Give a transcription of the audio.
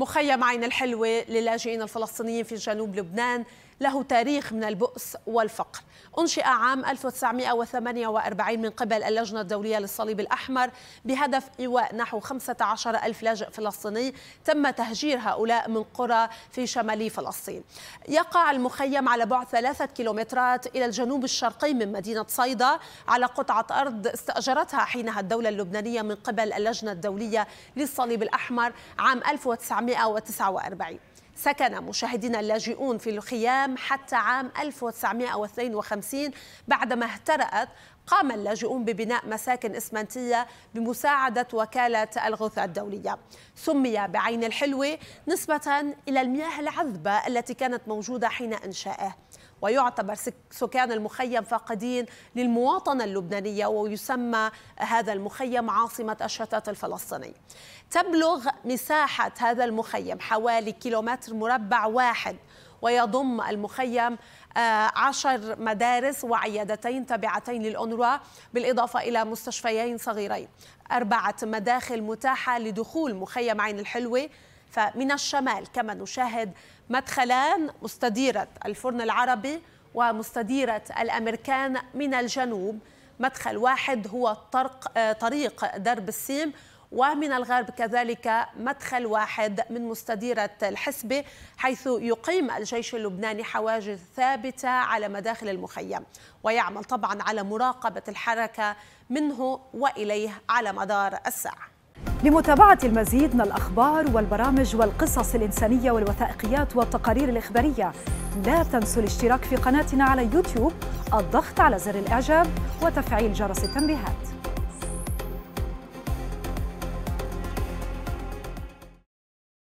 مخيم عين الحلوة للاجئين الفلسطينيين في جنوب لبنان له تاريخ من البؤس والفقر أنشئ عام 1948 من قبل اللجنة الدولية للصليب الأحمر بهدف إيواء نحو 15 ألف لاجئ فلسطيني تم تهجير هؤلاء من قرى في شمال فلسطين يقع المخيم على بعد ثلاثة كيلومترات إلى الجنوب الشرقي من مدينة صيدا على قطعة أرض استأجرتها حينها الدولة اللبنانية من قبل اللجنة الدولية للصليب الأحمر عام 1949 سكن مشاهدينا اللاجئون في الخيام حتى عام 1952 بعدما اهترأت قام اللاجئون ببناء مساكن إسمنتية بمساعدة وكالة الغوث الدولية سمي بعين الحلوة نسبة إلى المياه العذبة التي كانت موجودة حين إنشائه ويعتبر سكان المخيم فاقدين للمواطنة اللبنانية ويسمى هذا المخيم عاصمة الشتات الفلسطيني تبلغ مساحة هذا المخيم حوالي كيلومتر مربع واحد ويضم المخيم آه، عشر مدارس وعيادتين تابعتين للأونروا بالإضافة إلى مستشفيين صغيرين أربعة مداخل متاحة لدخول مخيم عين الحلوة فمن الشمال كما نشاهد مدخلان مستديرة الفرن العربي ومستديرة الأمريكان من الجنوب مدخل واحد هو طرق آه، طريق درب السيم ومن الغرب كذلك مدخل واحد من مستديرة الحسبة حيث يقيم الجيش اللبناني حواجز ثابتة على مداخل المخيم ويعمل طبعا على مراقبة الحركة منه وإليه على مدار الساعة لمتابعة المزيد من الأخبار والبرامج والقصص الإنسانية والوثائقيات والتقارير الإخبارية لا تنسوا الاشتراك في قناتنا على يوتيوب الضغط على زر الإعجاب وتفعيل جرس التنبيهات